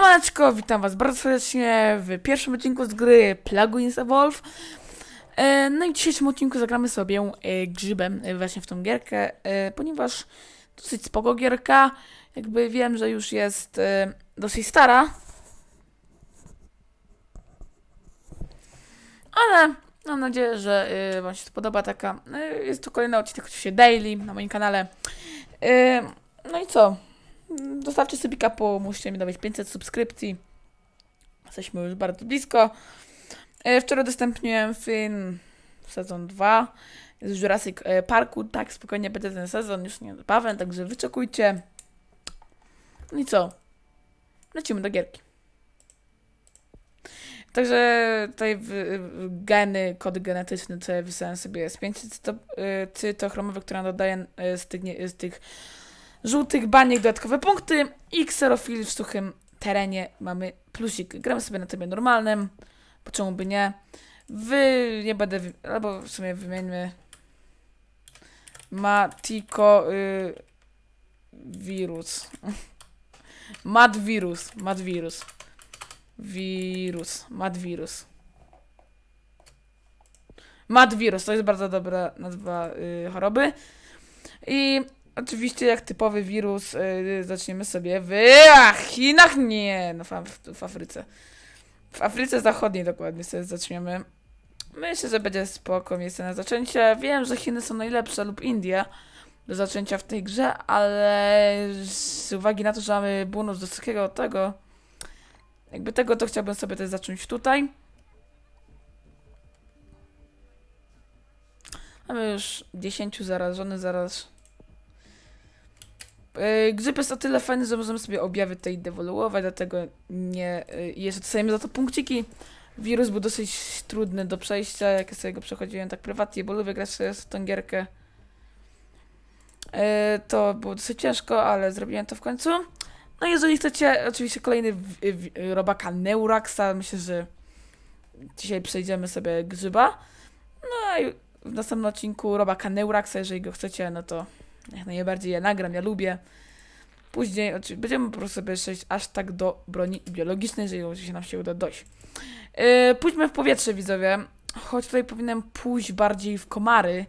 Siemaneczko, witam was bardzo serdecznie w pierwszym odcinku z gry Plugins Evolve. No i w dzisiejszym odcinku zagramy sobie e, grzybem e, właśnie w tą gierkę, e, ponieważ dosyć spoko gierka, jakby wiem, że już jest dosyć stara. Ale mam nadzieję, że wam się to podoba taka, jest to kolejny odcinek oczywiście daily na moim kanale. No i co, Dostawcie sobie bo musicie mi dawać 500 subskrypcji. Jesteśmy już bardzo blisko. E, wczoraj udostępniłem film sezon 2 z Jurassic e, Parku. Tak, spokojnie będzie ten sezon, już nie niedobawem, także wyczekujcie. No i co? Lecimy do gierki. Także tutaj geny, kody genetyczne, co ja wysyłam sobie z 5 e, cytochromowych, które dodaję z tych, z tych żółtych baniek dodatkowe punkty i kserofili w suchym terenie mamy plusik. Gramy sobie na trybie normalnym, po czemu by nie. Wy nie będę, albo w sumie wymieńmy Matiko y, wirus. Mad wirus, mad wirus. Wirus, mad wirus. Mad wirus, to jest bardzo dobra nazwa y, choroby. I Oczywiście jak typowy wirus yy, zaczniemy sobie w a, Chinach, nie, no w, w Afryce. W Afryce Zachodniej dokładnie sobie zaczniemy. Myślę, że będzie spoko miejsce na zaczęcie. Wiem, że Chiny są najlepsze lub Indie do zaczęcia w tej grze, ale z uwagi na to, że mamy bonus do wszystkiego tego, jakby tego, to chciałbym sobie też zacząć tutaj. Mamy już 10 zarażonych, zaraz E, Grzyb jest o tyle fajny, że możemy sobie objawy tej dewoluować, dlatego nie e, jeszcze dostajemy za to punkciki. Wirus był dosyć trudny do przejścia, jak ja sobie go przechodziłem tak prywatnie, bo lubię grać sobie w tą gierkę. E, to było dosyć ciężko, ale zrobiłem to w końcu. No jeżeli chcecie, oczywiście kolejny robaka Neuraxa, myślę, że dzisiaj przejdziemy sobie grzyba. No i w następnym odcinku robaka Neuraxa, jeżeli go chcecie, no to no Jak najbardziej ja nagram, ja lubię. Później oczywiście będziemy po prostu sobie przejść aż tak do broni biologicznej, jeżeli się nam się uda dojść. Yy, pójdźmy w powietrze, widzowie. Choć tutaj powinienem pójść bardziej w komary,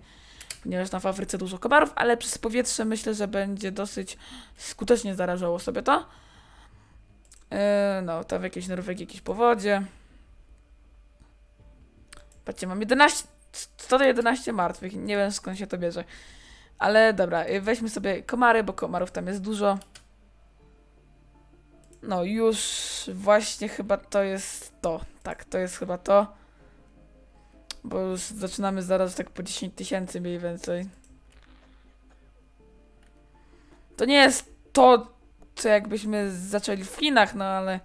ponieważ tam w Afryce dużo komarów, ale przez powietrze myślę, że będzie dosyć skutecznie zarażało sobie to. Yy, no, tam w jakiejś Norwegii, jakieś powodzie. Patrzcie, mam 11, 111 martwych. Nie wiem skąd się to bierze. Ale dobra, y, weźmy sobie komary, bo komarów tam jest dużo. No już właśnie chyba to jest to. Tak, to jest chyba to. Bo już zaczynamy zaraz tak po 10 tysięcy mniej więcej. To nie jest to, co jakbyśmy zaczęli w Chinach, no ale...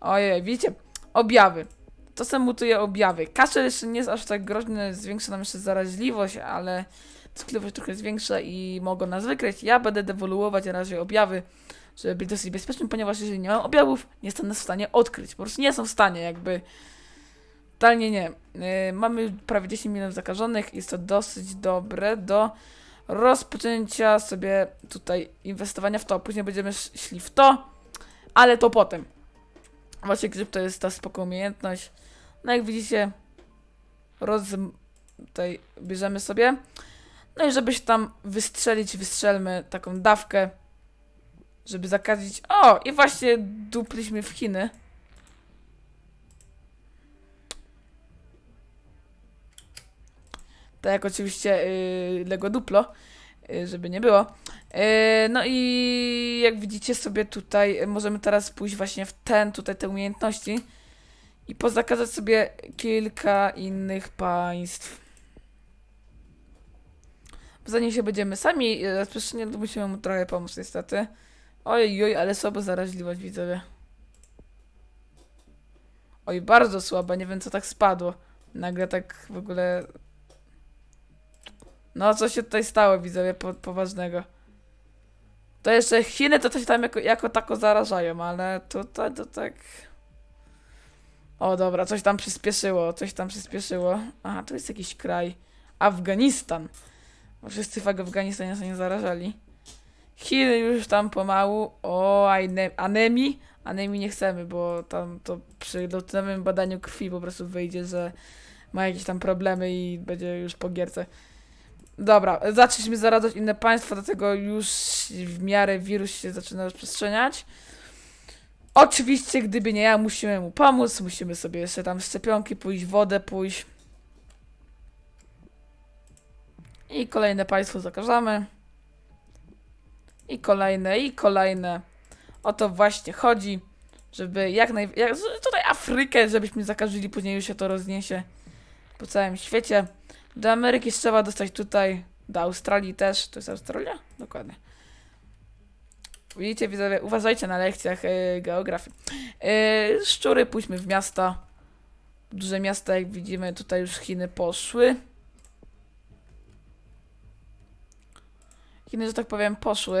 Ojej, widzicie? Objawy. To tu mutuje objawy. Kaszel jeszcze nie jest aż tak groźny, zwiększa nam jeszcze zaraźliwość, ale... Cykliwość trochę jest większa i mogą nas wykryć. Ja będę dewoluować na razie objawy, żeby być dosyć bezpiecznym, ponieważ jeżeli nie mam objawów, nie jestem nas w stanie odkryć. Po prostu nie są w stanie jakby... Totalnie nie. Yy, mamy prawie 10 milionów zakażonych, jest to dosyć dobre do rozpoczęcia sobie tutaj inwestowania w to. Później będziemy szli w to, ale to potem. Właśnie to jest ta spoko umiejętność. No jak widzicie, roz... tutaj bierzemy sobie. No i żeby się tam wystrzelić, wystrzelmy taką dawkę, żeby zakazić... O! I właśnie dupliśmy w Chiny. Tak jak oczywiście yy, Lego Duplo, yy, żeby nie było. Yy, no i jak widzicie sobie tutaj, możemy teraz pójść właśnie w ten, tutaj te umiejętności i pozakazać sobie kilka innych państw zanim się będziemy sami rozprzestrzeniać, e, to musimy mu trochę pomóc niestety. Oj, oj, ale słaba zaraźliwość widzowie. Oj, bardzo słaba, nie wiem co tak spadło. Nagle tak w ogóle... No, co się tutaj stało widzowie, po, poważnego. To jeszcze Chiny to coś tam jako, jako tako zarażają, ale tutaj to tak... O dobra, coś tam przyspieszyło, coś tam przyspieszyło. Aha, to jest jakiś kraj. Afganistan. Wszyscy w Afganistanie się nie zarażali. Chiny już tam pomału. O, anemii. Anemii nie chcemy, bo tam to przy nowym badaniu krwi po prostu wyjdzie, że ma jakieś tam problemy i będzie już po gierce. Dobra, zaczęliśmy zarażać inne państwa, dlatego już w miarę wirus się zaczyna rozprzestrzeniać. Oczywiście, gdyby nie ja, musimy mu pomóc, musimy sobie jeszcze tam szczepionki pójść, wodę pójść. I kolejne państwo zakażemy. I kolejne, i kolejne. O to właśnie chodzi, żeby jak naj... Jak, tutaj Afrykę, żebyśmy zakażyli, później już się to rozniesie po całym świecie. Do Ameryki trzeba dostać tutaj, do Australii też. To jest Australia? Dokładnie. Widzicie, widzowie, uważajcie na lekcjach yy, geografii. Yy, szczury, pójdźmy w miasta. Duże miasta, jak widzimy, tutaj już Chiny poszły. Kiedy, że tak powiem, poszły.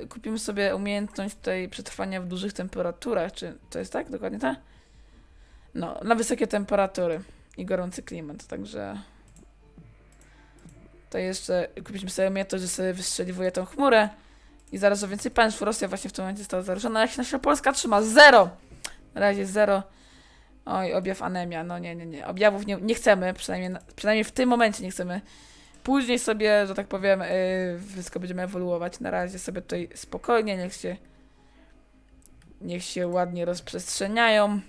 Yy, kupimy sobie umiejętność tutaj przetrwania w dużych temperaturach. Czy to jest tak? Dokładnie tak? No, na wysokie temperatury i gorący klimat, także... To jeszcze kupiliśmy sobie umiejętność, że sobie wystrzeliwuje tą chmurę. I zaraz o więcej państw Rosja właśnie w tym momencie została zaruszona. Jak się nasza Polska trzyma? Zero! Na razie zero. Oj, objaw anemia. No nie, nie, nie. Objawów nie, nie chcemy, przynajmniej, przynajmniej w tym momencie nie chcemy. Później sobie, że tak powiem, yy, wszystko będziemy ewoluować. Na razie sobie tutaj spokojnie, niech się niech się ładnie rozprzestrzeniają.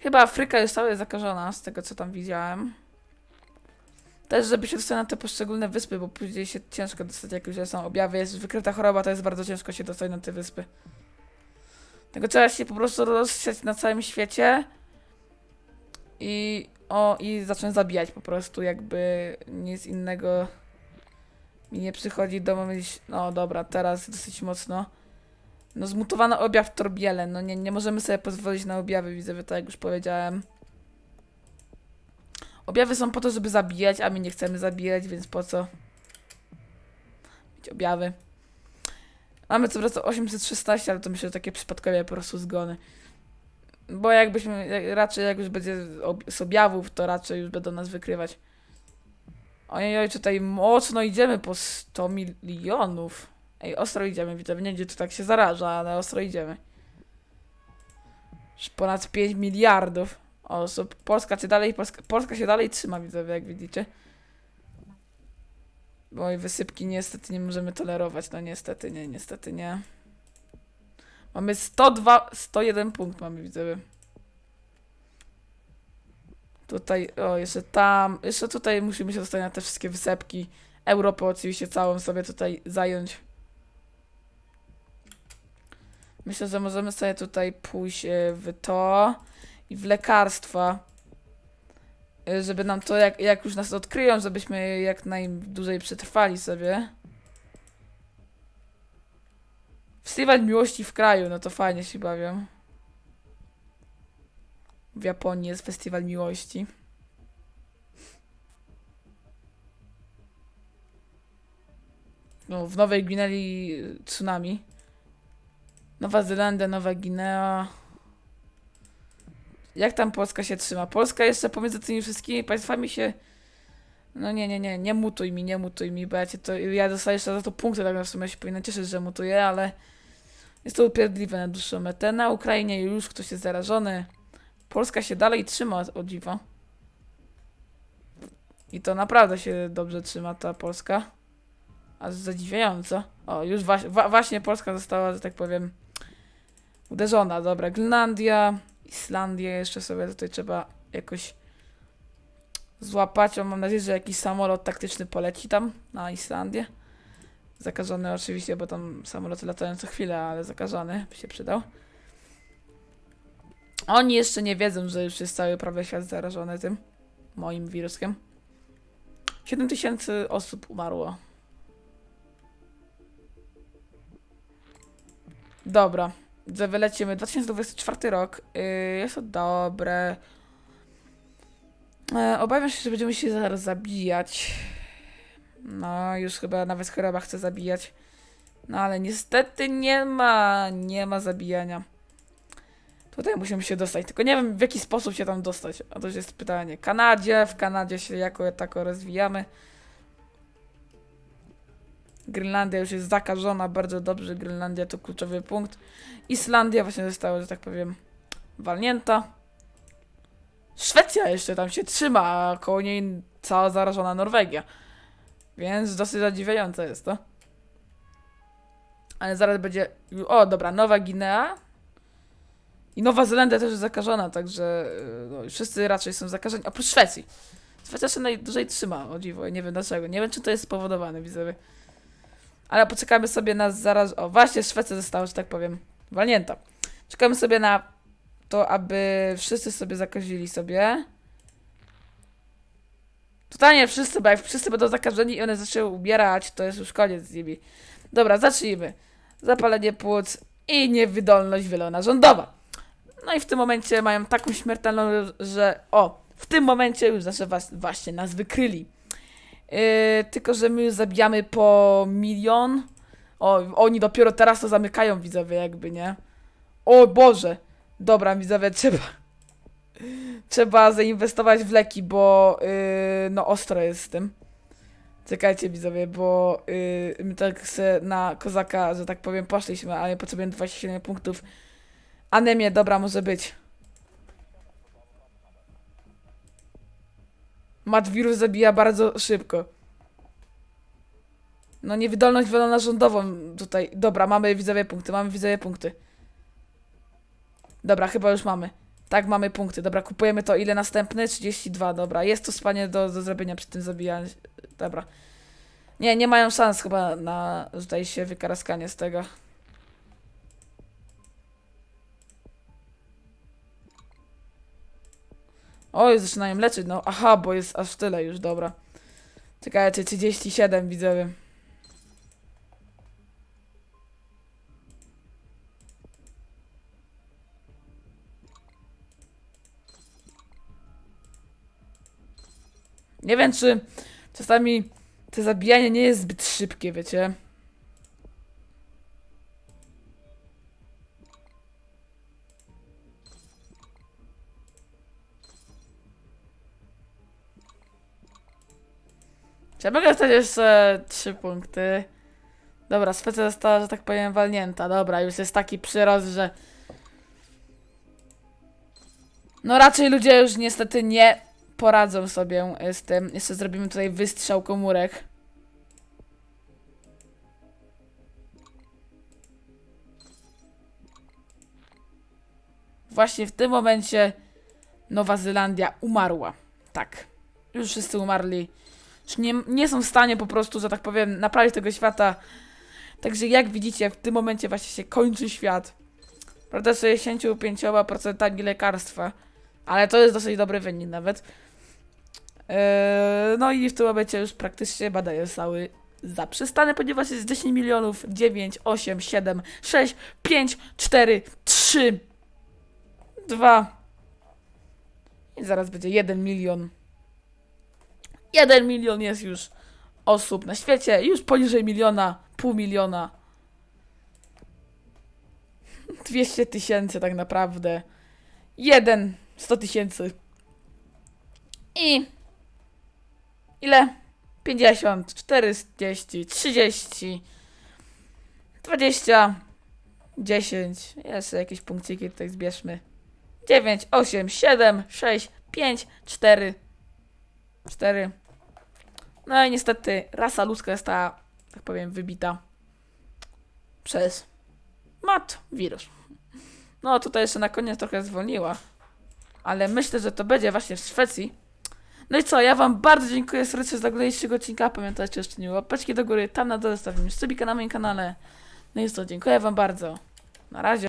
Chyba Afryka jest cała zakażona, z tego co tam widziałem. Też, żeby się dostać na te poszczególne wyspy, bo później się ciężko dostać, jak już są objawy. Jest wykryta choroba, to jest bardzo ciężko się dostać na te wyspy. Tego trzeba się po prostu rozsiać na całym świecie. I o, i zacząć zabijać po prostu, jakby nic innego mi nie przychodzi do myśli. No dobra, teraz dosyć mocno. No zmutowano objaw Torbiele, no nie, nie możemy sobie pozwolić na objawy, widzę, tak jak już powiedziałem. Objawy są po to, żeby zabijać, a my nie chcemy zabijać, więc po co? Mieć objawy. Mamy co wraca 816, ale to myślę, że takie przypadkowe po prostu zgony. Bo jakbyśmy, raczej jak już będzie z objawów, to raczej już będą nas wykrywać. Ojej, tutaj mocno idziemy po 100 milionów. Ej, ostro idziemy, widzę, Nie, gdzie tu tak się zaraża, ale ostro idziemy. Już ponad 5 miliardów osób. Polska się dalej, Polska, Polska się dalej trzyma, widzowie, jak widzicie. Bo i wysypki niestety nie możemy tolerować, no niestety nie, niestety nie. Mamy 102, 101 punkt mamy, widzę. Tutaj, o, jeszcze tam, jeszcze tutaj musimy się dostać na te wszystkie wysepki. Europę oczywiście całą sobie tutaj zająć. Myślę, że możemy sobie tutaj pójść e, w to i w lekarstwa. E, żeby nam to, jak, jak już nas odkryją, żebyśmy jak najdłużej przetrwali sobie. Festiwal miłości w kraju, no to fajnie się bawią. W Japonii jest festiwal miłości. No, w Nowej Gwinei tsunami. Nowa Zelandia, Nowa Gwinea. Jak tam Polska się trzyma? Polska jeszcze pomiędzy tymi wszystkimi państwami się... No nie, nie, nie, nie mutuj mi, nie mutuj mi, bo ja, to, ja dostaję jeszcze za to punkty, tak w sumie się powinna cieszyć, że mutuję, ale... Jest to upierdliwe na dłuższą metę. Na Ukrainie już ktoś jest zarażony. Polska się dalej trzyma, o dziwo. I to naprawdę się dobrze trzyma ta Polska. Aż zadziwiająco. O, już wa wa właśnie Polska została, że tak powiem, uderzona. Dobra, Grenlandia, Islandię jeszcze sobie tutaj trzeba jakoś złapać. O, mam nadzieję, że jakiś samolot taktyczny poleci tam na Islandię. Zakażony oczywiście, bo tam samoloty latają co chwilę, ale zakażony by się przydał. Oni jeszcze nie wiedzą, że już jest cały prawie świat zarażony tym moim wiruskiem. 7000 osób umarło. Dobra, wylecimy. 2024 rok. Yy, jest to dobre. Yy, obawiam się, że będziemy się zaraz zabijać. No, już chyba nawet choroba chce zabijać. No ale niestety nie ma, nie ma zabijania. Tutaj musimy się dostać, tylko nie wiem w jaki sposób się tam dostać. A to już jest pytanie. Kanadzie, w Kanadzie się jako tako rozwijamy. Grenlandia już jest zakażona, bardzo dobrze. Grenlandia to kluczowy punkt. Islandia właśnie została, że tak powiem, walnięta. Szwecja jeszcze tam się trzyma, a koło niej cała zarażona Norwegia. Więc dosyć zadziwiające jest to. Ale zaraz będzie... O, dobra, Nowa Ginea. I Nowa Zelandia też jest zakażona, także no, wszyscy raczej są zakażeni, oprócz Szwecji. Szwecja się najdłużej trzyma, o dziwo, nie wiem dlaczego. Nie wiem, czy to jest spowodowane, widzowie. Ale poczekamy sobie na zaraz... O, właśnie Szwecja została, że tak powiem, walnięta. Czekamy sobie na to, aby wszyscy sobie zakazili sobie. Totalnie wszyscy, bo jak wszyscy będą zakażeni i one zaczęły umierać, to jest już koniec z nimi. Dobra, zacznijmy. Zapalenie płuc i niewydolność wielonarządowa. No i w tym momencie mają taką śmiertelną, że o, w tym momencie już nasze was, właśnie nas wykryli. Yy, tylko, że my zabijamy po milion. O, oni dopiero teraz to zamykają, widzowie, jakby, nie? O Boże! Dobra, widzowie, trzeba Trzeba zainwestować w leki, bo yy, no ostro jest z tym. Czekajcie widzowie, bo yy, my tak se na kozaka, że tak powiem, poszliśmy, ale potrzebujemy 27 punktów. Anemię, dobra, może być. Matwirus zabija bardzo szybko. No niewydolność wolna rządową tutaj. Dobra, mamy widzowie punkty, mamy widzowie punkty. Dobra, chyba już mamy. Tak, mamy punkty. Dobra, kupujemy to. Ile następne? 32, dobra. Jest to spanie do, do zrobienia przy tym zabijaniu. Dobra. Nie, nie mają szans chyba na, zdaje się, wykaraskanie z tego. Oj, zaczynają leczyć, no. Aha, bo jest aż tyle już, dobra. Czekajcie, 37 widzowie. Nie wiem, czy czasami to zabijanie nie jest zbyt szybkie, wiecie? Czy ja mogę dostać jeszcze trzy punkty? Dobra, specja została, że tak powiem, walnięta. Dobra, już jest taki przyrost, że... No raczej ludzie już niestety nie poradzą sobie e, z tym. Jeszcze zrobimy tutaj wystrzał komórek. Właśnie w tym momencie Nowa Zelandia umarła. Tak. Już wszyscy umarli. Już nie, nie są w stanie po prostu, że tak powiem, naprawić tego świata. Także jak widzicie, w tym momencie właśnie się kończy świat. Prawda, 65% lekarstwa. Ale to jest dosyć dobry wynik nawet. Eee, no i w tym momencie już praktycznie badaje cały zaprzestane, ponieważ jest 10 milionów 9, 8, 7, 6, 5, 4, 3, 2 i zaraz będzie 1 milion. 1 milion jest już osób na świecie, już poniżej miliona, pół miliona. 200 tysięcy tak naprawdę. 1 100 tysięcy. I Ile? 50, 40, 30, 20, 10. Jeszcze jakieś punkciki tutaj zbierzmy. 9, 8, 7, 6, 5, 4. 4. No i niestety rasa ludzka została, tak powiem, wybita przez mat wirus. No tutaj jeszcze na koniec trochę zwolniła. Ale myślę, że to będzie właśnie w Szwecji. No i co, ja wam bardzo dziękuję serdecznie za oglądanie tego odcinka. Pamiętajcie jeszcze nie łapeczki do góry, tam na dole stawimy subika na moim kanale. No i co, dziękuję wam bardzo. Na razie.